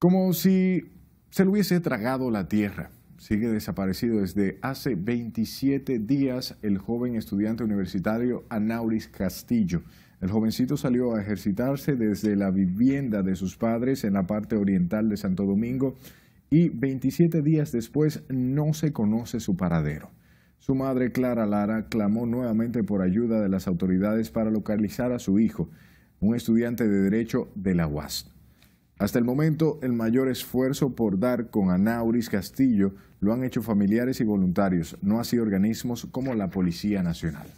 como si se le hubiese tragado la tierra. Sigue desaparecido desde hace 27 días el joven estudiante universitario Anauris Castillo. El jovencito salió a ejercitarse desde la vivienda de sus padres en la parte oriental de Santo Domingo y 27 días después no se conoce su paradero. Su madre, Clara Lara, clamó nuevamente por ayuda de las autoridades para localizar a su hijo, un estudiante de Derecho de la UAS. Hasta el momento, el mayor esfuerzo por dar con Anauris Castillo lo han hecho familiares y voluntarios, no así organismos como la Policía Nacional.